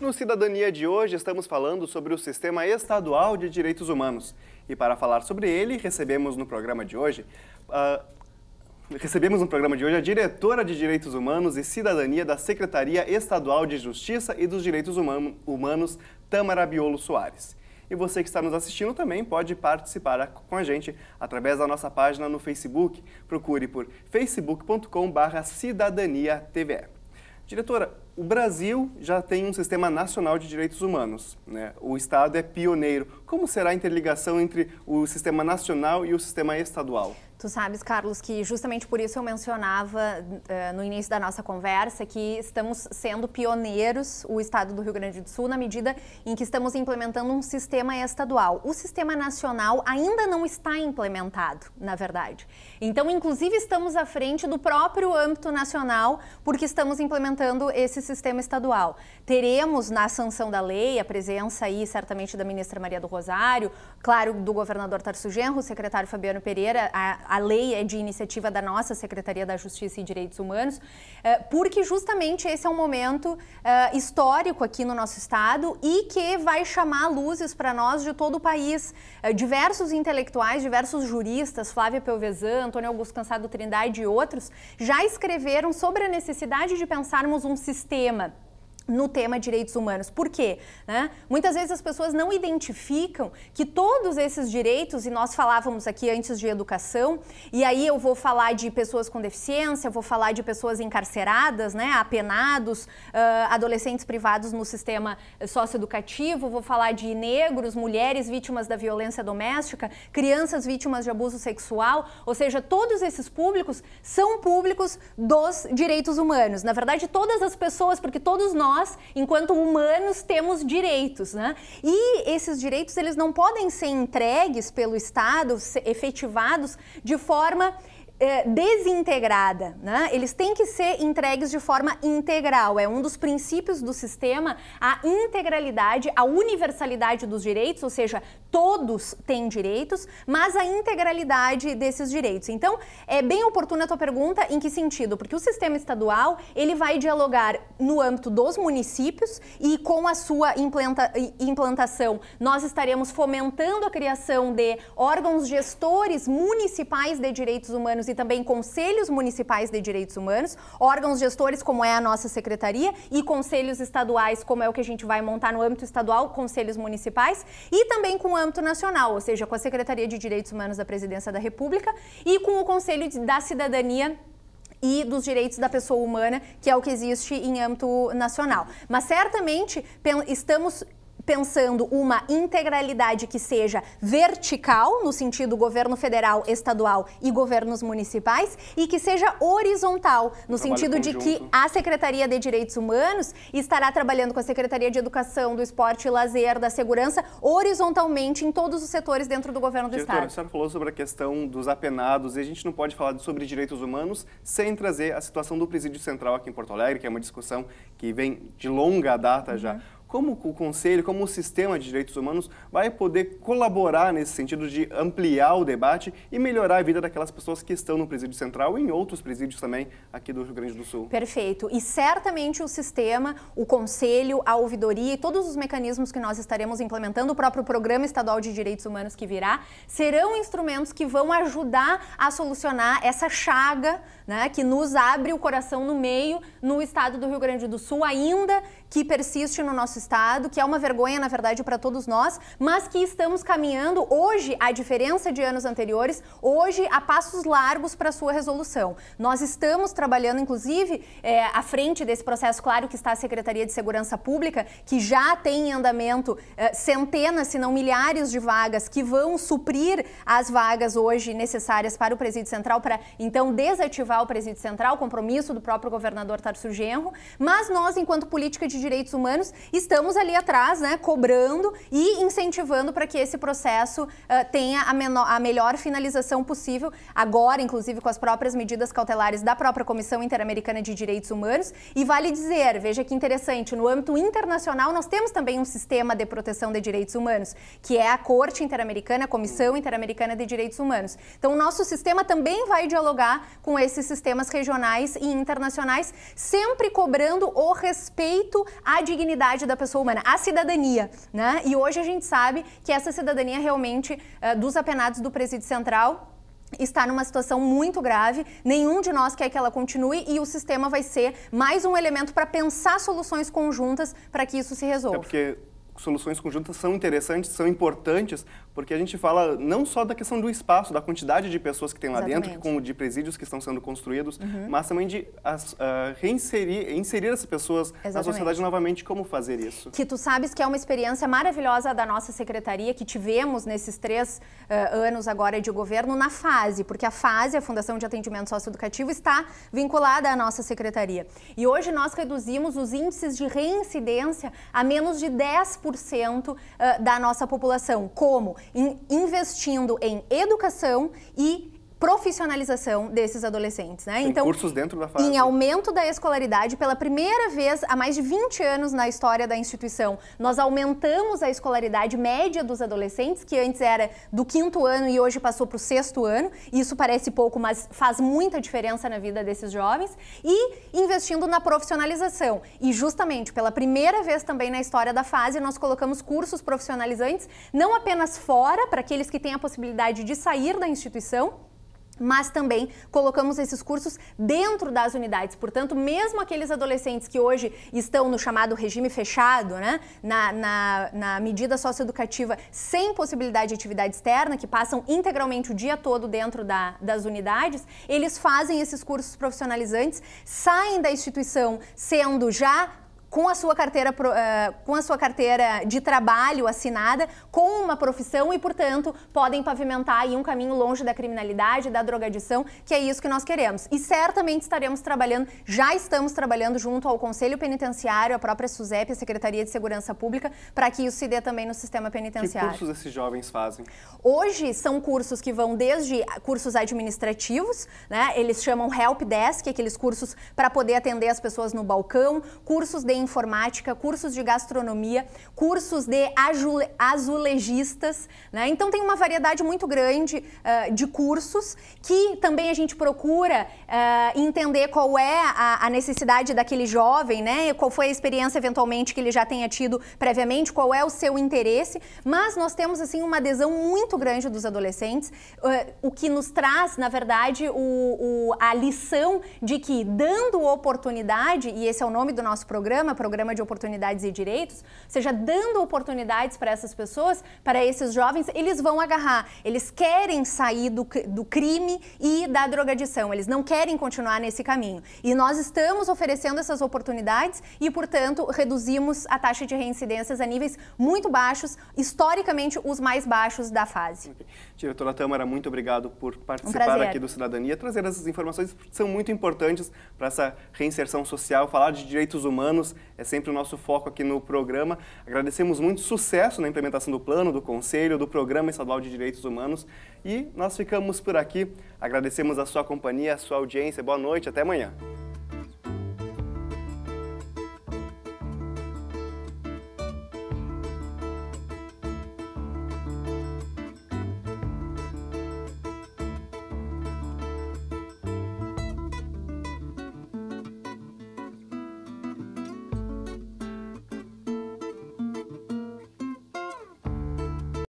No Cidadania de hoje, estamos falando sobre o Sistema Estadual de Direitos Humanos. E para falar sobre ele, recebemos no programa de hoje. Uh, recebemos no programa de hoje a diretora de Direitos Humanos e Cidadania da Secretaria Estadual de Justiça e dos Direitos Humano, Humanos, Tamara Biolo Soares. E você que está nos assistindo também pode participar com a gente através da nossa página no Facebook. Procure por facebookcom TV Diretora, o Brasil já tem um sistema nacional de direitos humanos. Né? O Estado é pioneiro. Como será a interligação entre o sistema nacional e o sistema estadual? Tu sabes, Carlos, que justamente por isso eu mencionava uh, no início da nossa conversa que estamos sendo pioneiros, o estado do Rio Grande do Sul, na medida em que estamos implementando um sistema estadual. O sistema nacional ainda não está implementado, na verdade. Então, inclusive, estamos à frente do próprio âmbito nacional, porque estamos implementando esse sistema estadual. Teremos na sanção da lei a presença aí, certamente, da ministra Maria do Rosário, claro, do governador Tarso Genro, secretário Fabiano Pereira. A, a lei é de iniciativa da nossa Secretaria da Justiça e Direitos Humanos, eh, porque justamente esse é um momento eh, histórico aqui no nosso estado e que vai chamar luzes para nós de todo o país. Eh, diversos intelectuais, diversos juristas, Flávia Pelvezan, Antônio Augusto Cansado Trindade e outros, já escreveram sobre a necessidade de pensarmos um sistema no tema direitos humanos. Por quê? Né? Muitas vezes as pessoas não identificam que todos esses direitos, e nós falávamos aqui antes de educação, e aí eu vou falar de pessoas com deficiência, vou falar de pessoas encarceradas, né, apenados, uh, adolescentes privados no sistema socioeducativo, vou falar de negros, mulheres vítimas da violência doméstica, crianças vítimas de abuso sexual, ou seja, todos esses públicos são públicos dos direitos humanos. Na verdade, todas as pessoas, porque todos nós nós, enquanto humanos, temos direitos, né? E esses direitos, eles não podem ser entregues pelo Estado, efetivados de forma é, desintegrada, né? Eles têm que ser entregues de forma integral. É um dos princípios do sistema a integralidade, a universalidade dos direitos, ou seja, todos têm direitos, mas a integralidade desses direitos. Então, é bem oportuna a tua pergunta em que sentido? Porque o sistema estadual, ele vai dialogar no âmbito dos municípios e com a sua implanta implantação, nós estaremos fomentando a criação de órgãos gestores municipais de direitos humanos e também conselhos municipais de direitos humanos, órgãos gestores, como é a nossa secretaria, e conselhos estaduais, como é o que a gente vai montar no âmbito estadual, conselhos municipais, e também com o âmbito nacional, ou seja, com a Secretaria de Direitos Humanos da Presidência da República e com o Conselho da Cidadania e dos direitos da pessoa humana, que é o que existe em âmbito nacional. Mas certamente estamos pensando uma integralidade que seja vertical, no sentido governo federal, estadual e governos municipais, e que seja horizontal, no Trabalho sentido conjunto. de que a Secretaria de Direitos Humanos estará trabalhando com a Secretaria de Educação, do Esporte e Lazer, da Segurança, horizontalmente em todos os setores dentro do governo do Diretora, Estado. A senhora falou sobre a questão dos apenados, e a gente não pode falar sobre direitos humanos sem trazer a situação do presídio central aqui em Porto Alegre, que é uma discussão que vem de longa data uhum. já. Como o Conselho, como o sistema de direitos humanos vai poder colaborar nesse sentido de ampliar o debate e melhorar a vida daquelas pessoas que estão no presídio central e em outros presídios também aqui do Rio Grande do Sul? Perfeito. E certamente o sistema, o Conselho, a ouvidoria e todos os mecanismos que nós estaremos implementando, o próprio Programa Estadual de Direitos Humanos que virá, serão instrumentos que vão ajudar a solucionar essa chaga né, que nos abre o coração no meio no estado do Rio Grande do Sul, ainda que persiste no nosso estado, que é uma vergonha, na verdade, para todos nós, mas que estamos caminhando hoje, a diferença de anos anteriores, hoje a passos largos para sua resolução. Nós estamos trabalhando, inclusive, é, à frente desse processo, claro que está a Secretaria de Segurança Pública, que já tem em andamento é, centenas, se não milhares de vagas que vão suprir as vagas hoje necessárias para o Presídio Central, para então desativar o presídio central, compromisso do próprio governador Tarso Genro, mas nós, enquanto política de direitos humanos, estamos ali atrás, né, cobrando e incentivando para que esse processo uh, tenha a, menor, a melhor finalização possível, agora, inclusive, com as próprias medidas cautelares da própria Comissão Interamericana de Direitos Humanos. E vale dizer, veja que interessante, no âmbito internacional, nós temos também um sistema de proteção de direitos humanos, que é a Corte Interamericana, a Comissão Interamericana de Direitos Humanos. Então, o nosso sistema também vai dialogar com esses sistemas regionais e internacionais, sempre cobrando o respeito à dignidade da pessoa humana, à cidadania, né? E hoje a gente sabe que essa cidadania realmente eh, dos apenados do presídio central está numa situação muito grave, nenhum de nós quer que ela continue e o sistema vai ser mais um elemento para pensar soluções conjuntas para que isso se resolva. É porque soluções conjuntas são interessantes, são importantes, porque a gente fala não só da questão do espaço, da quantidade de pessoas que tem lá Exatamente. dentro, como de presídios que estão sendo construídos, uhum. mas também de as, uh, reinserir inserir essas pessoas Exatamente. na sociedade novamente, como fazer isso. Que tu sabes que é uma experiência maravilhosa da nossa secretaria, que tivemos nesses três uh, anos agora de governo, na FASE, porque a FASE, a Fundação de Atendimento Socioeducativo, está vinculada à nossa secretaria. E hoje nós reduzimos os índices de reincidência a menos de 10%. Ah, da nossa população. Como? investindo em educação e profissionalização desses adolescentes, né? Tem então, cursos dentro da fase. Em aumento da escolaridade, pela primeira vez há mais de 20 anos na história da instituição, nós aumentamos a escolaridade média dos adolescentes, que antes era do quinto ano e hoje passou para o sexto ano. Isso parece pouco, mas faz muita diferença na vida desses jovens. E investindo na profissionalização. E justamente pela primeira vez também na história da fase, nós colocamos cursos profissionalizantes, não apenas fora, para aqueles que têm a possibilidade de sair da instituição, mas também colocamos esses cursos dentro das unidades. Portanto, mesmo aqueles adolescentes que hoje estão no chamado regime fechado, né, na, na, na, medida socioeducativa sem possibilidade de atividade externa, que passam integralmente o dia todo dentro da, das unidades, eles fazem esses cursos profissionalizantes, saem da instituição sendo já com a sua carteira, eh, com a sua carteira de trabalho assinada, com uma profissão e, portanto, podem pavimentar aí um caminho longe da criminalidade, da drogadição, que é isso que nós queremos. E certamente estaremos trabalhando, já estamos trabalhando junto ao Conselho Penitenciário, a própria SUSEP, a Secretaria de Segurança Pública, para que isso se dê também no sistema penitenciário. Que cursos esses jovens fazem? Hoje são cursos que vão desde cursos administrativos, né? Eles chamam Help Desk, aqueles cursos para poder atender as pessoas no balcão, cursos de informática, cursos de gastronomia, cursos de azulejistas. Né? Então tem uma variedade muito grande uh, de cursos que também a gente procura uh, entender qual é a, a, necessidade daquele jovem, né? qual foi a experiência eventualmente que ele já tenha tido previamente, qual é o seu interesse. Mas nós temos assim uma adesão muito grande dos adolescentes, uh, o que nos traz, na verdade, o, o, a lição de que dando oportunidade, e esse é o nome do nosso programa, programa, Programa de Oportunidades e Direitos, seja dando oportunidades para essas pessoas, para esses jovens, eles vão agarrar. Eles querem sair do, do crime e da drogadição, eles não querem continuar nesse caminho. E nós estamos oferecendo essas oportunidades e, portanto, reduzimos a taxa de reincidências a níveis muito baixos, historicamente os mais baixos da fase. Okay. Diretora Tamara, muito obrigado por participar um aqui do Cidadania, trazer essas informações que são muito importantes para essa reinserção social, falar de direitos humanos é sempre o nosso foco aqui no programa. Agradecemos muito sucesso na implementação do plano, do conselho, do Programa Estadual de Direitos Humanos e nós ficamos por aqui. Agradecemos a sua companhia, a sua audiência. Boa noite, até amanhã.